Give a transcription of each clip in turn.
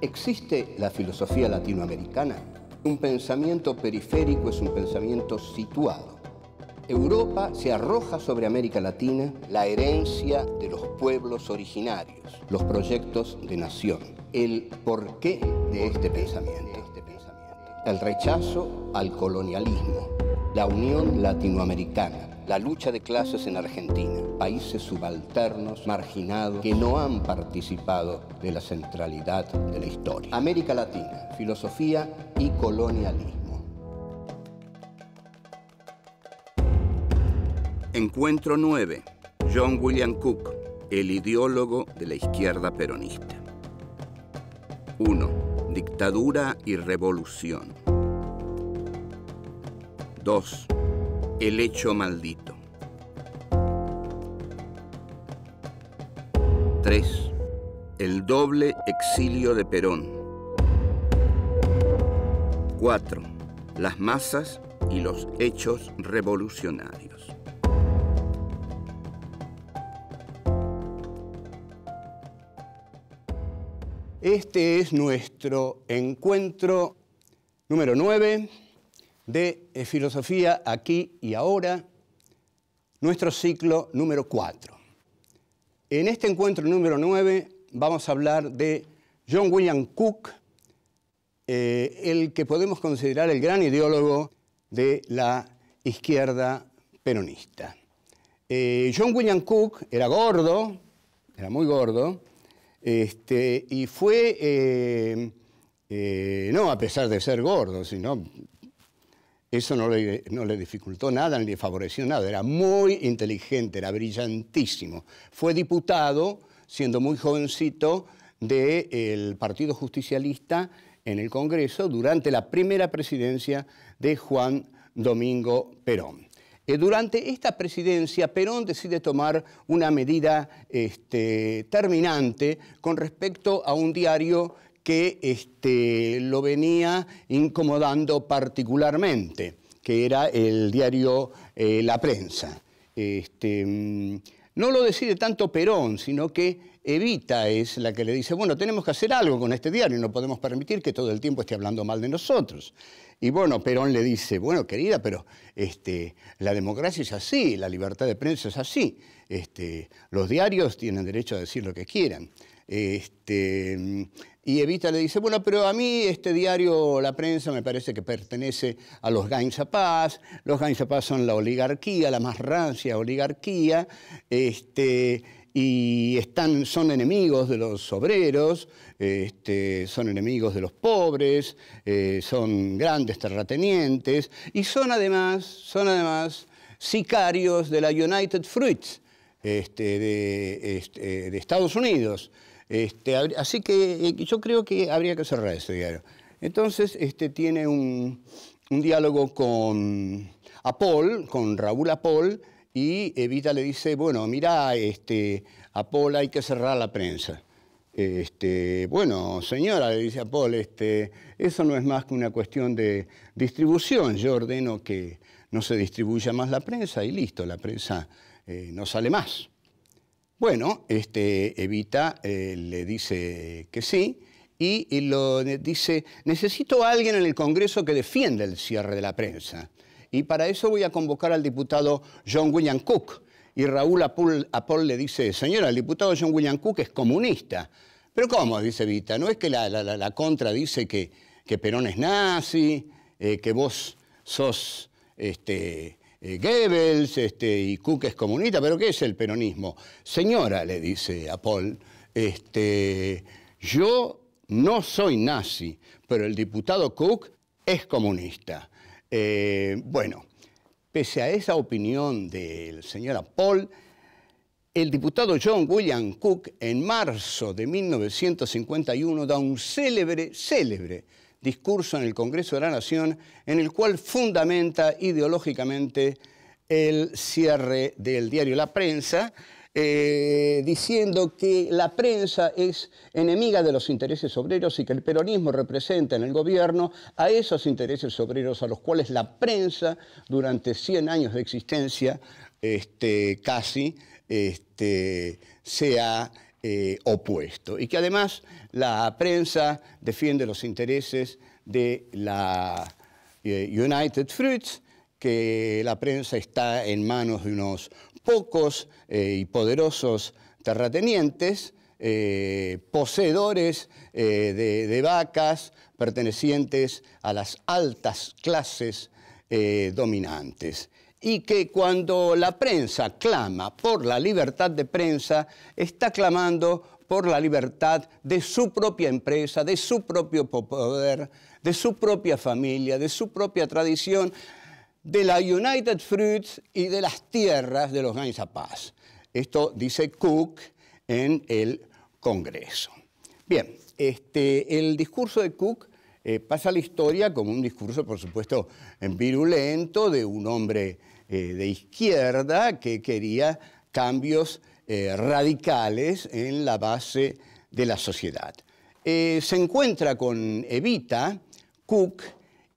¿Existe la filosofía latinoamericana? Un pensamiento periférico es un pensamiento situado. Europa se arroja sobre América Latina la herencia de los pueblos originarios, los proyectos de nación, el porqué de este pensamiento, el rechazo al colonialismo, la unión latinoamericana, la lucha de clases en Argentina, países subalternos, marginados, que no han participado de la centralidad de la historia. América Latina, filosofía y colonialismo. Encuentro 9. John William Cook, el ideólogo de la izquierda peronista. 1. Dictadura y revolución. 2. El hecho maldito. 3. El doble exilio de Perón. 4. Las masas y los hechos revolucionarios. Este es nuestro encuentro número 9 de eh, Filosofía aquí y ahora, nuestro ciclo número 4. En este encuentro número 9 vamos a hablar de John William Cook, eh, el que podemos considerar el gran ideólogo de la izquierda peronista. Eh, John William Cook era gordo, era muy gordo, este, y fue, no a pesar de ser gordo, sino eso no le, dificultó nada ni le favoreció nada. Era muy inteligente, era brillantísimo. Fue diputado, siendo muy jovencito, del eh, Partido Justicialista en el Congreso durante la primera presidencia de Juan Domingo Perón. Eh, durante esta presidencia, Perón decide tomar una medida este, terminante con respecto a un diario que este, lo venía incomodando particularmente, que era el diario eh, La Prensa. Este, mm, no lo decide tanto Perón, sino que Evita es la que le dice, bueno, tenemos que hacer algo con este diario, no podemos permitir que todo el tiempo esté hablando mal de nosotros. Y bueno, Perón le dice, bueno, querida, pero este, la democracia es así, la libertad de prensa es así. Este, los diarios tienen derecho a decir lo que quieran. Este, mm, y Evita le dice, bueno, pero a mí este diario La Prensa me parece que pertenece a los Gains Los Gains son la oligarquía, la más rancia oligarquía, este, y están, son enemigos de los obreros, este, son enemigos de los pobres, eh, son grandes terratenientes, y son además, son además sicarios de la United Fruits este, de Estados Unidos. Este, así eh, que yo creo que habría que cerrar ese diario. Entonces este, tiene un, diálogo con Apol, con Raúl Apol, y Evita le dice, bueno, mira, este, Apol hay que cerrar la prensa. Este, bueno, señora, le dice Apol, este, eso no es más que una cuestión de distribución. Yo ordeno que no se distribuya más la prensa y listo, la prensa eh, no sale más. Bueno, este, Evita eh, le dice que sí y, le dice, necesito a alguien en el Congreso que defienda el cierre de la prensa. Y para eso voy a convocar al diputado John William Cook. Y Raúl Apol, le dice, señora, el diputado John William Cook es comunista. Pero ¿cómo? dice Evita. ¿No es que la, contra dice que, Perón es nazi, eh, que vos sos este, eh, Goebbels este, y Cook es comunista, pero ¿qué es el peronismo? Señora, le dice a Paul, este, yo no soy nazi, pero el diputado Cook es comunista. Eh, bueno, pese a esa opinión del señor Paul, el diputado John William Cook en marzo de 1951 da un célebre, célebre discurso en el Congreso de la Nación en el cual fundamenta ideológicamente el cierre del diario La Prensa, eh, diciendo que la prensa es enemiga de los intereses obreros y que el peronismo representa en el gobierno a esos intereses obreros a los cuales la prensa durante 100 años de existencia este, casi este, se ha eh, opuesto y que además la prensa defiende los intereses de la eh, United Fruits, que la prensa está en manos de unos pocos eh, y poderosos terratenientes, poseedores de, vacas pertenecientes a las altas clases dominantes y que cuando la prensa clama por la libertad de prensa, está clamando por la libertad de su propia empresa, de su propio poder, de su propia familia, de su propia tradición, de la United Fruits y de las tierras de los Gains Esto dice Cook en el Congreso. Bien, este, el discurso de Cook eh, pasa la historia como un discurso, por supuesto, virulento de un hombre eh, de izquierda que quería cambios eh, radicales en la base de la sociedad. se encuentra con Evita, Cook,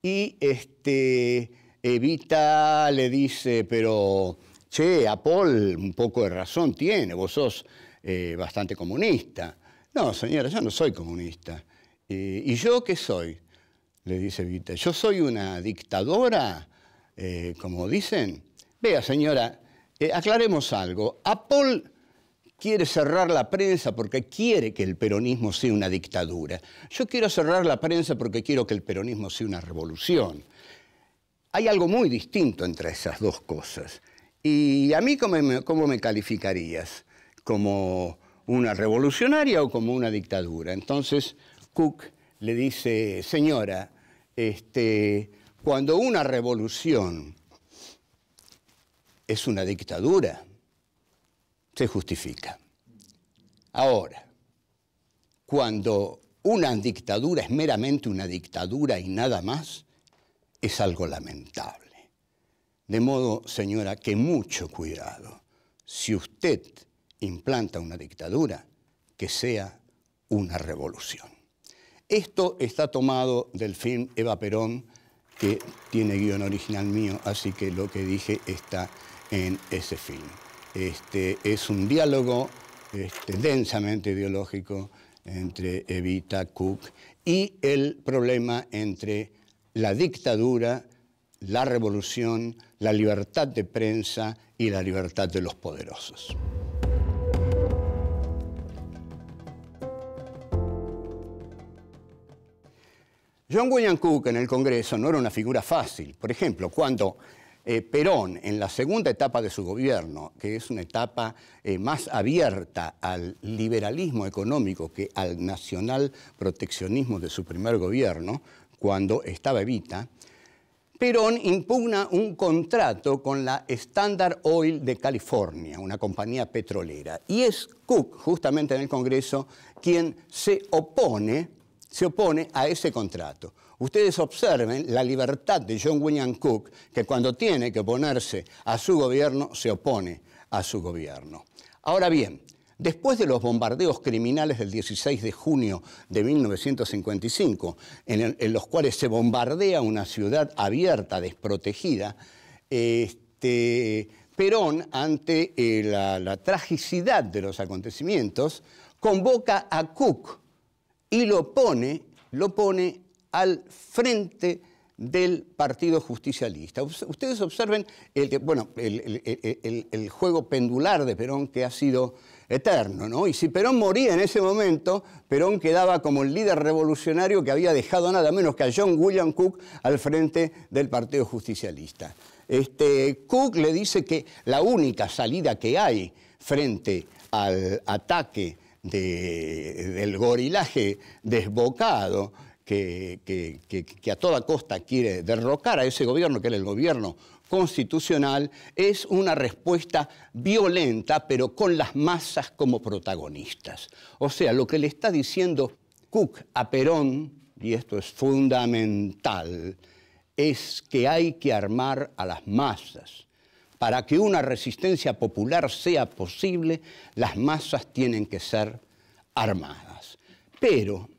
y este, Evita le dice, pero, che, a Paul un poco de razón tiene, vos sos bastante comunista. No, señora, yo no soy comunista. Eh, ¿Y yo qué soy? Le dice Vita. ¿Yo soy una dictadora, eh, como dicen? Vea, señora, eh, aclaremos algo. Apple quiere cerrar la prensa porque quiere que el peronismo sea una dictadura. Yo quiero cerrar la prensa porque quiero que el peronismo sea una revolución. Hay algo muy distinto entre esas dos cosas. ¿Y a mí cómo me, cómo me calificarías? ¿Como una revolucionaria o como una dictadura? Entonces, Cook le dice, señora, este, cuando una revolución es una dictadura, se justifica. Ahora, cuando una dictadura es meramente una dictadura y nada más, es algo lamentable. De modo, señora, que mucho cuidado. Si usted implanta una dictadura, que sea una revolución. Esto está tomado del film Eva Perón, que tiene guión original mío, así que lo que dije está en ese film. Este, es un diálogo este, densamente ideológico entre Evita Cook y el problema entre la dictadura, la revolución, la libertad de prensa y la libertad de los poderosos. John William Cook en el Congreso no era una figura fácil. Por ejemplo, cuando eh, Perón, en la segunda etapa de su gobierno, que es una etapa eh, más abierta al liberalismo económico que al nacional proteccionismo de su primer gobierno, cuando estaba Evita, Perón impugna un contrato con la Standard Oil de California, una compañía petrolera. Y es Cook, justamente en el Congreso, quien se opone se opone a ese contrato. Ustedes observen la libertad de John William Cook, que cuando tiene que oponerse a su gobierno, se opone a su gobierno. Ahora bien, Después de los bombardeos criminales del 16 de junio de 1955, en, los cuales se bombardea una ciudad abierta, desprotegida, este, Perón, ante eh, la, la tragicidad de los acontecimientos, convoca a Cook y lo pone, lo pone al frente del Partido Justicialista. Ustedes observen el, bueno, el, juego pendular de Perón que ha sido eterno, ¿no? Y si Perón moría en ese momento, Perón quedaba como el líder revolucionario que había dejado nada menos que a John William Cook al frente del Partido Justicialista. Este, Cook le dice que la única salida que hay frente al ataque del gorilaje desbocado que, a toda costa quiere derrocar a ese gobierno, que era el gobierno constitucional, es una respuesta violenta, pero con las masas como protagonistas. O sea, lo que le está diciendo Cook a Perón, y esto es fundamental, es que hay que armar a las masas para que una resistencia popular sea posible, las masas tienen que ser armadas. Pero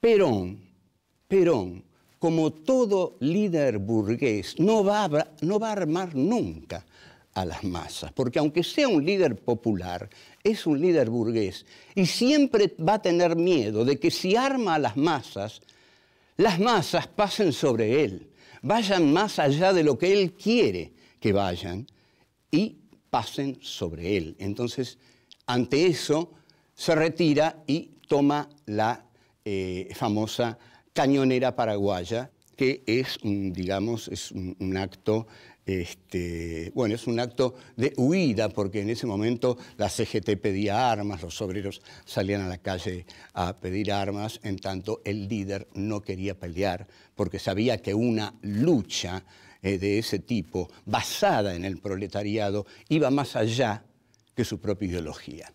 Perón, Perón, como todo líder burgués, no va, a, no va a armar nunca a las masas, porque aunque sea un líder popular, es un líder burgués y siempre va a tener miedo de que si arma a las masas, las masas pasen sobre él, vayan más allá de lo que él quiere que vayan y pasen sobre él. Entonces, ante eso, se retira y toma la eh, famosa cañonera paraguaya, que es, un, digamos, es un, acto este, bueno, es un acto de huida, porque en ese momento la CGT pedía armas, los obreros salían a la calle a pedir armas, en tanto el líder no quería pelear, porque sabía que una lucha eh, de ese tipo, basada en el proletariado, iba más allá que su propia ideología.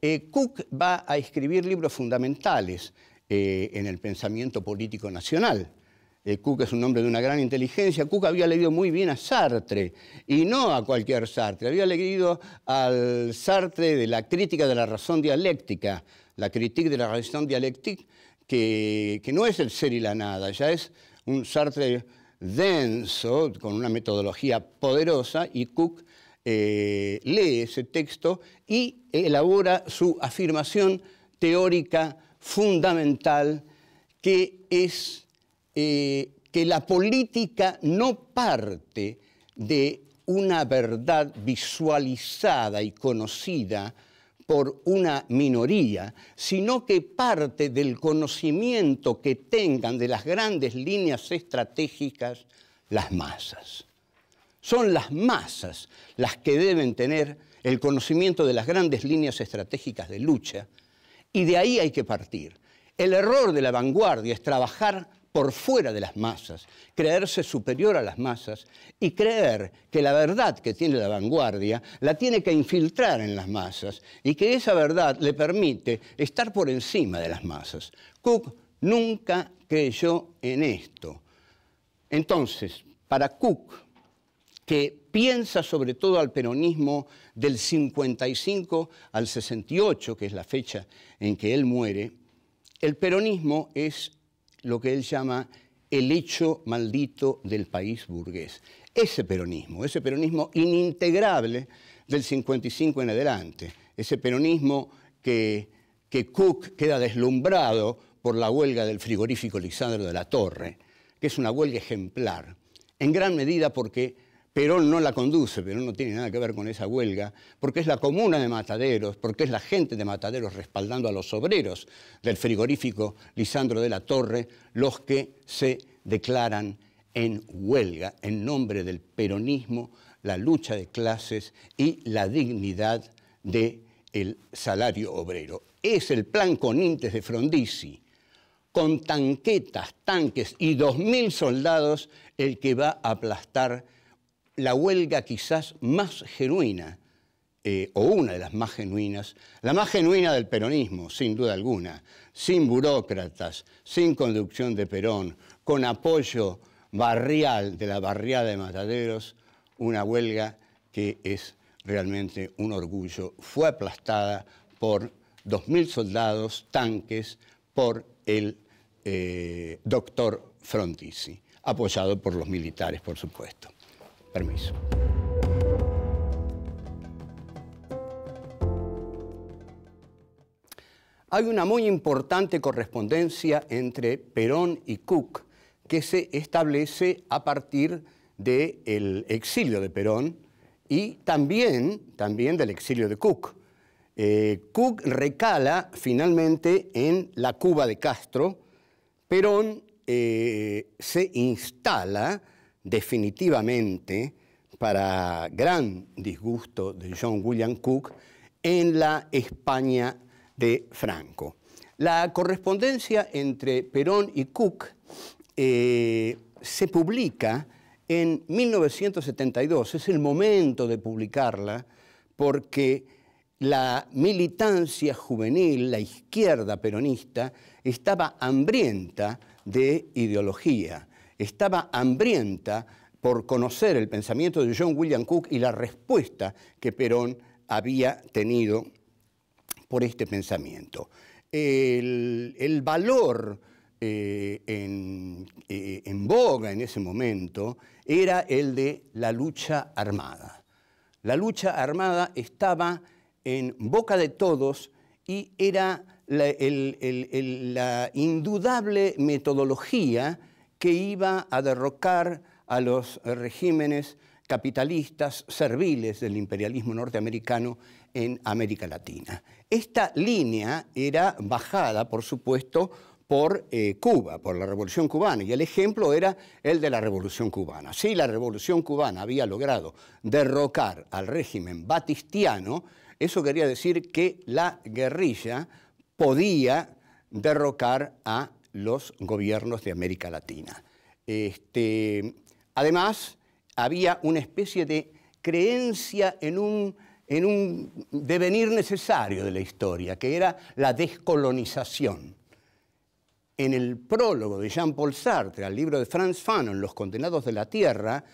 Eh, Cook va a escribir libros fundamentales eh, en el pensamiento político nacional. Eh, Cook es un hombre de una gran inteligencia. Cook había leído muy bien a Sartre, y no a cualquier Sartre. Había leído al Sartre de la crítica de la razón dialéctica, la crítica de la razón dialéctica, que, que no es el ser y la nada, ya es un Sartre denso, con una metodología poderosa, y Cook eh, lee ese texto y elabora su afirmación teórica fundamental, que es eh, que la política no parte de una verdad visualizada y conocida, por una minoría, sino que parte del conocimiento que tengan de las grandes líneas estratégicas las masas. Son las masas las que deben tener el conocimiento de las grandes líneas estratégicas de lucha y de ahí hay que partir. El error de la vanguardia es trabajar por fuera de las masas, creerse superior a las masas y creer que la verdad que tiene la vanguardia la tiene que infiltrar en las masas y que esa verdad le permite estar por encima de las masas. Cook nunca creyó en esto. Entonces, para Cook, que piensa sobre todo al peronismo del 55 al 68, que es la fecha en que él muere, el peronismo es lo que él llama el hecho maldito del país burgués. Ese peronismo, ese peronismo inintegrable del 55 en adelante, ese peronismo que, que Cook queda deslumbrado por la huelga del frigorífico Lisandro de la Torre, que es una huelga ejemplar, en gran medida porque Perón no la conduce, pero no tiene nada que ver con esa huelga, porque es la comuna de Mataderos, porque es la gente de Mataderos respaldando a los obreros del frigorífico Lisandro de la Torre, los que se declaran en huelga en nombre del peronismo, la lucha de clases y la dignidad del salario obrero. Es el plan Conintes de Frondizi, con tanquetas, tanques y 2.000 soldados, el que va a aplastar la huelga quizás más genuina, eh, o una de las más genuinas, la más genuina del peronismo, sin duda alguna, sin burócratas, sin conducción de Perón, con apoyo barrial de la barriada de mataderos, una huelga que es realmente un orgullo. Fue aplastada por 2.000 soldados, tanques, por el eh, doctor Frontizi, apoyado por los militares, por supuesto. Permiso. Hay una muy importante correspondencia entre Perón y Cook que se establece a partir del exilio de Perón y también, también del exilio de Cook. Eh, Cook recala finalmente en la Cuba de Castro, Perón eh, se instala definitivamente, para gran disgusto de John William Cook, en la España de Franco. La correspondencia entre Perón y Cook eh, se publica en 1972, es el momento de publicarla, porque la militancia juvenil, la izquierda peronista, estaba hambrienta de ideología estaba hambrienta por conocer el pensamiento de John William Cook y la respuesta que Perón había tenido por este pensamiento. El, valor eh, en, eh, en boga en ese momento era el de la lucha armada. La lucha armada estaba en boca de todos y era la indudable metodología que iba a derrocar a los eh, regímenes capitalistas serviles del imperialismo norteamericano en América Latina. Esta línea era bajada, por supuesto, por eh, Cuba, por la Revolución Cubana, y el ejemplo era el de la Revolución Cubana. Si la Revolución Cubana había logrado derrocar al régimen batistiano, eso quería decir que la guerrilla podía derrocar a los gobiernos de América Latina. Este, además, había una especie de creencia en un, devenir necesario de la historia, que era la descolonización. En el prólogo de Jean-Paul Sartre al libro de Franz Fanon, Los condenados de la Tierra,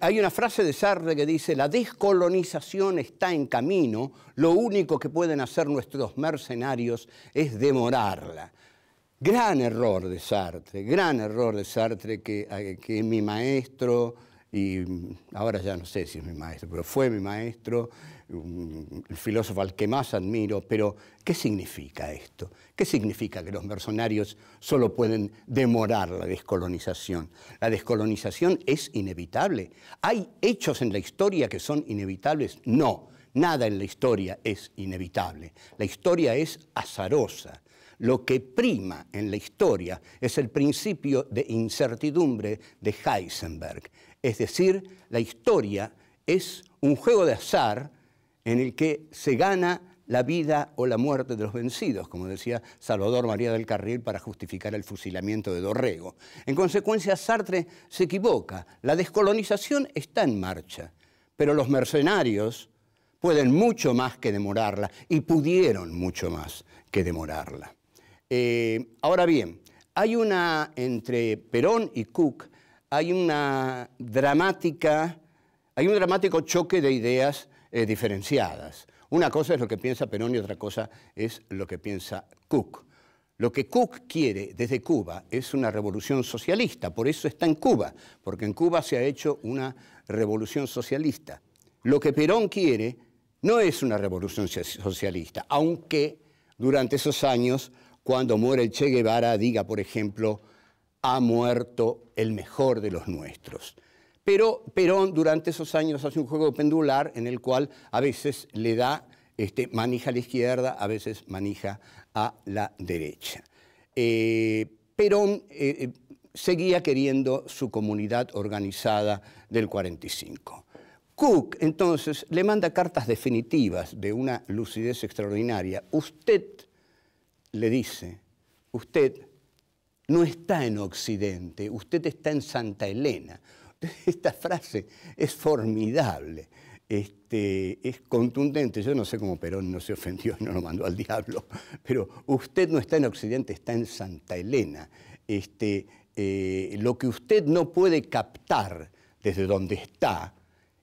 hay una frase de Sartre que dice, la descolonización está en camino, lo único que pueden hacer nuestros mercenarios es demorarla. Gran error de Sartre, gran error de Sartre que, es mi maestro, y mm, ahora ya no sé si es mi maestro, pero fue mi maestro, mm, el filósofo al que más admiro, pero ¿qué significa esto? ¿Qué significa que los mercenarios solo pueden demorar la descolonización? La descolonización es inevitable. ¿Hay hechos en la historia que son inevitables? No, nada en la historia es inevitable. La historia es azarosa. Lo que prima en la historia es el principio de incertidumbre de Heisenberg. Es decir, la historia es un juego de azar en el que se gana la vida o la muerte de los vencidos, como decía Salvador María del Carril para justificar el fusilamiento de Dorrego. En consecuencia, Sartre se equivoca. La descolonización está en marcha, pero los mercenarios pueden mucho más que demorarla y pudieron mucho más que demorarla. Eh, ahora bien, hay una, entre Perón y Cook, hay una dramática, hay un dramático choque de ideas eh, diferenciadas. Una cosa es lo que piensa Perón y otra cosa es lo que piensa Cook. Lo que Cook quiere desde Cuba es una revolución socialista, por eso está en Cuba, porque en Cuba se ha hecho una revolución socialista. Lo que Perón quiere no es una revolución socialista, aunque durante esos años cuando muere el Che Guevara diga, por ejemplo, ha muerto el mejor de los nuestros. Pero Perón durante esos años hace un juego pendular en el cual a veces le da este, manija a la izquierda, a veces manija a la derecha. Eh, Perón eh, eh, seguía queriendo su comunidad organizada del 45. Cook entonces le manda cartas definitivas de una lucidez extraordinaria. Usted le dice, usted no está en Occidente, usted está en Santa Elena. Esta frase es formidable, este, es contundente. Yo no sé cómo Perón no se ofendió no lo mandó al diablo, pero usted no está en Occidente, está en Santa Elena. Este, eh, lo que usted no puede captar desde donde está,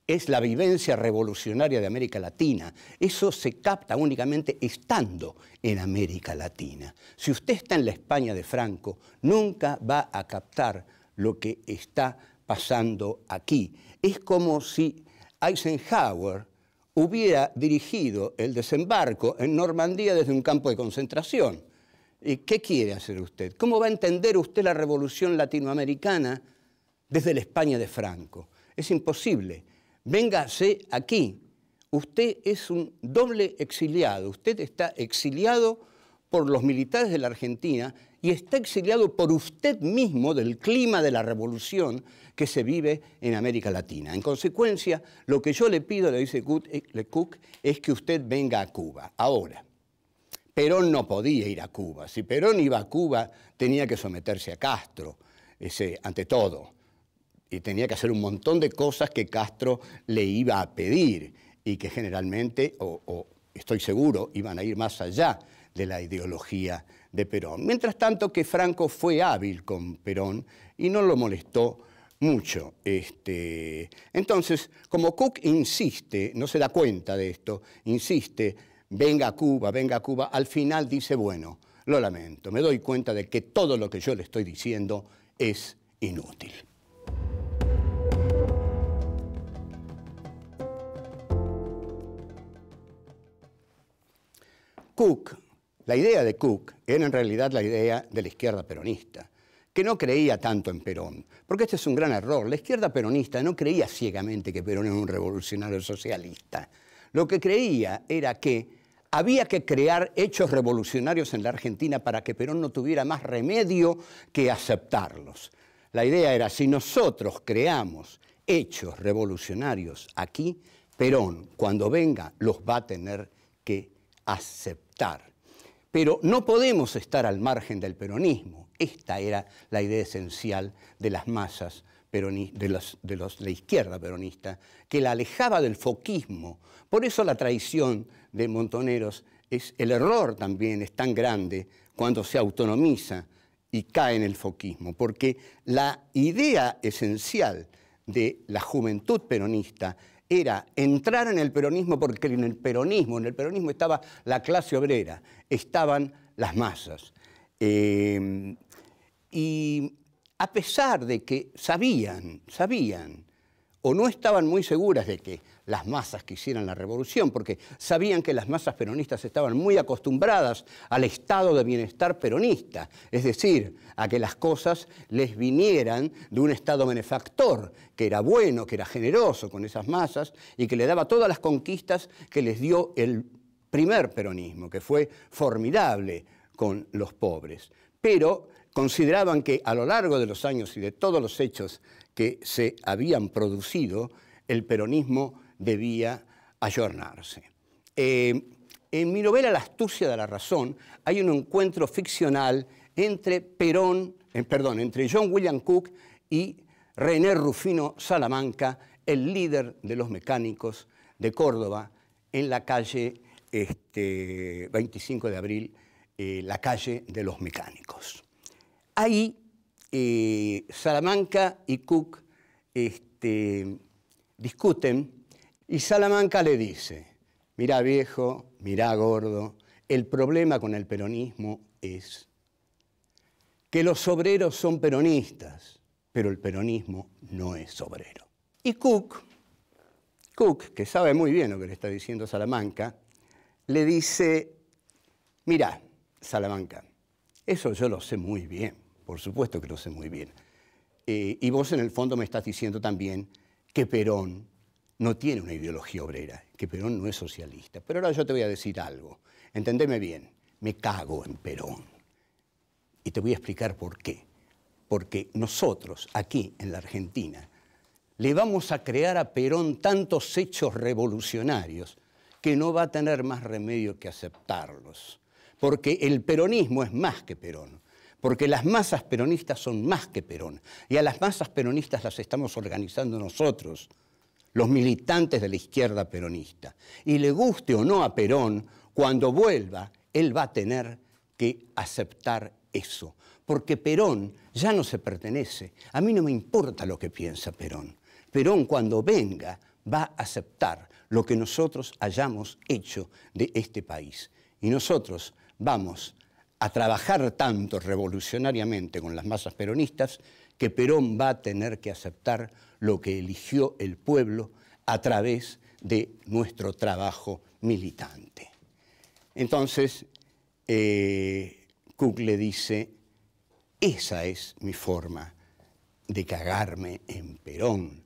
es la vivencia revolucionaria de América Latina. Eso se capta únicamente estando en América Latina. Si usted está en la España de Franco, nunca va a captar lo que está pasando aquí. Es como si Eisenhower hubiera dirigido el desembarco en Normandía desde un campo de concentración. ¿Y qué quiere hacer usted? ¿Cómo va a entender usted la revolución latinoamericana desde la España de Franco? Es imposible véngase aquí. Usted es un doble exiliado, usted está exiliado por los militares de la Argentina y está exiliado por usted mismo del clima de la revolución que se vive en América Latina. En consecuencia, lo que yo le pido, le dice eh, Cook, es que usted venga a Cuba. Ahora, Perón no podía ir a Cuba. Si Perón iba a Cuba, tenía que someterse a Castro, ese, ante todo y tenía que hacer un montón de cosas que Castro le iba a pedir y que generalmente, o, estoy seguro, iban a ir más allá de la ideología de Perón. Mientras tanto que Franco fue hábil con Perón y no lo molestó mucho. Este, entonces, como Cook insiste, no se da cuenta de esto, insiste, venga a Cuba, venga a Cuba, al final dice, bueno, lo lamento, me doy cuenta de que todo lo que yo le estoy diciendo es inútil. Cook, la idea de Cook era en realidad la idea de la izquierda peronista, que no creía tanto en Perón, porque este es un gran error. La izquierda peronista no creía ciegamente que Perón era un revolucionario socialista. Lo que creía era que había que crear hechos revolucionarios en la Argentina para que Perón no tuviera más remedio que aceptarlos. La idea era, si nosotros creamos hechos revolucionarios aquí, Perón, cuando venga, los va a tener que aceptar. Pero no podemos estar al margen del peronismo. Esta era la idea esencial de las masas de, de la izquierda peronista, que la alejaba del foquismo. Por eso la traición de Montoneros es el error también, es tan grande cuando se autonomiza y cae en el foquismo, porque la idea esencial de la juventud peronista era entrar en el peronismo porque en el peronismo, en el peronismo estaba la clase obrera, estaban las masas. Em, y a pesar de que sabían, sabían, o no estaban muy seguras de que las masas que hicieran la revolución, porque sabían que las masas peronistas estaban muy acostumbradas al estado de bienestar peronista, es decir, a que las cosas les vinieran de un estado benefactor, que era bueno, que era generoso con esas masas y que le daba todas las conquistas que les dio el primer peronismo, que fue formidable con los pobres. Pero consideraban que a lo largo de los años y de todos los hechos que se habían producido, el peronismo debía ayornarse eh, en mi novela La astucia de la razón hay un encuentro ficcional entre, Perón, eh, perdón, entre John William Cook y René Rufino Salamanca, el líder de los mecánicos de Córdoba, en la calle este, 25 de abril, eh, la calle de los mecánicos. Ahí Salamanca y Cook este, discuten y Salamanca le dice, mirá viejo, mirá gordo, el problema con el peronismo es que los obreros son peronistas, pero el peronismo no es obrero. Y Cook, Cook, que sabe muy bien lo que le está diciendo Salamanca, le dice, mirá, Salamanca, eso yo lo sé muy bien, por supuesto que lo sé muy bien. Eh, y vos en el fondo me estás diciendo también que Perón no tiene una ideología obrera, que Perón no es socialista. Pero ahora yo te voy a decir algo, entendeme bien, me cago en Perón. Y te voy a explicar por qué. Porque nosotros, aquí en la Argentina, le vamos a crear a Perón tantos hechos revolucionarios que no va a tener más remedio que aceptarlos. Porque el peronismo es más que Perón porque las masas peronistas son más que Perón, y a las masas peronistas las estamos organizando nosotros los militantes de la izquierda peronista. Y le guste o no a Perón, cuando vuelva, él va a tener que aceptar eso. Porque Perón ya no se pertenece. A mí no me importa lo que piensa Perón. Perón cuando venga va a aceptar lo que nosotros hayamos hecho de este país. Y nosotros vamos a trabajar tanto revolucionariamente con las masas peronistas que Perón va a tener que aceptar lo que eligió el pueblo a través de nuestro trabajo militante. Entonces, eh, Cook le dice, esa es mi forma de cagarme en Perón.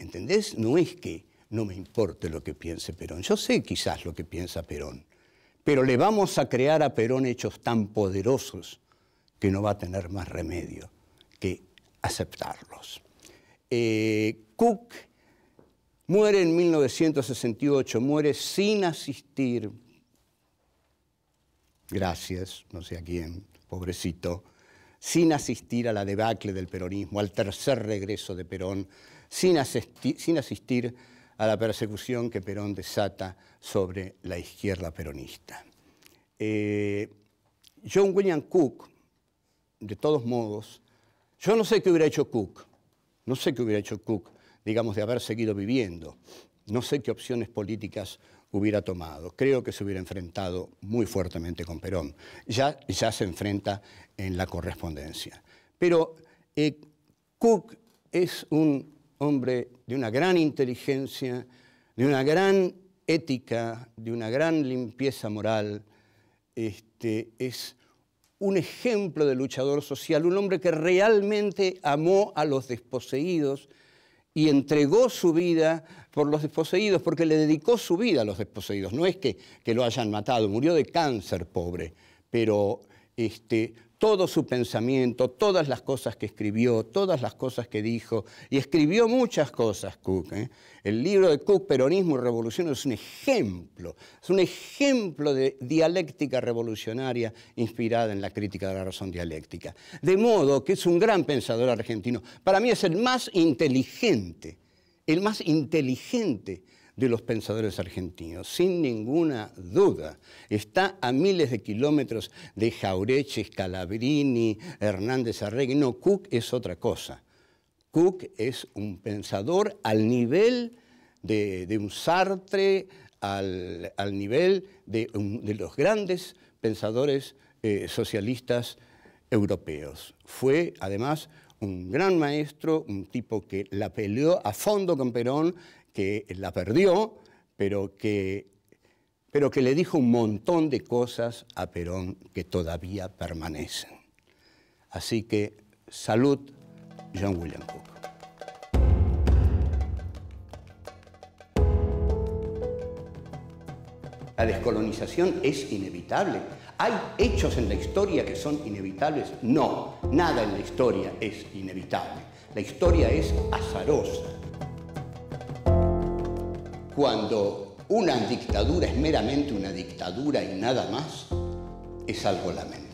¿Entendés? No es que no me importe lo que piense Perón. Yo sé quizás lo que piensa Perón, pero le vamos a crear a Perón hechos tan poderosos que no va a tener más remedio que aceptarlos. Eh, Cook muere en 1968, muere sin asistir, gracias, no sé a quién, pobrecito, sin asistir a la debacle del peronismo, al tercer regreso de Perón, sin, sin asistir a la persecución que Perón desata sobre la izquierda peronista. Eh, John William Cook, de todos modos, yo no sé qué hubiera hecho Cook, no sé qué hubiera hecho Cook, digamos, de haber seguido viviendo, no sé qué opciones políticas hubiera tomado. Creo que se hubiera enfrentado muy fuertemente con Perón. Ya, ya se enfrenta en la correspondencia. Pero eh, Cook es un hombre de una gran inteligencia, de una gran ética, de una gran limpieza moral. Este, es un ejemplo de luchador social, un hombre que realmente amó a los desposeídos y entregó su vida por los desposeídos, porque le dedicó su vida a los desposeídos. No es que, que lo hayan matado, murió de cáncer pobre, pero este, todo su pensamiento, todas las cosas que escribió, todas las cosas que dijo, y escribió muchas cosas Cook. ¿eh? El libro de Cook, Peronismo y Revolución, es un ejemplo, es un ejemplo de dialéctica revolucionaria inspirada en la crítica de la razón dialéctica. De modo que es un gran pensador argentino, para mí es el más inteligente, el más inteligente de los pensadores argentinos, sin ninguna duda. Está a miles de kilómetros de Jaureche, Calabrini, Hernández Arregui. No, Cook es otra cosa. Cook es un pensador al nivel de, un Sartre, al, nivel de, los grandes pensadores eh, socialistas europeos. Fue, además, un gran maestro, un tipo que la peleó a fondo con Perón que la perdió, pero que, pero que le dijo un montón de cosas a Perón que todavía permanecen. Así que salud, John William Cook. La descolonización es inevitable. ¿Hay hechos en la historia que son inevitables? No, nada en la historia es inevitable. La historia es azarosa cuando una dictadura es meramente una dictadura y nada más, es algo lamentable.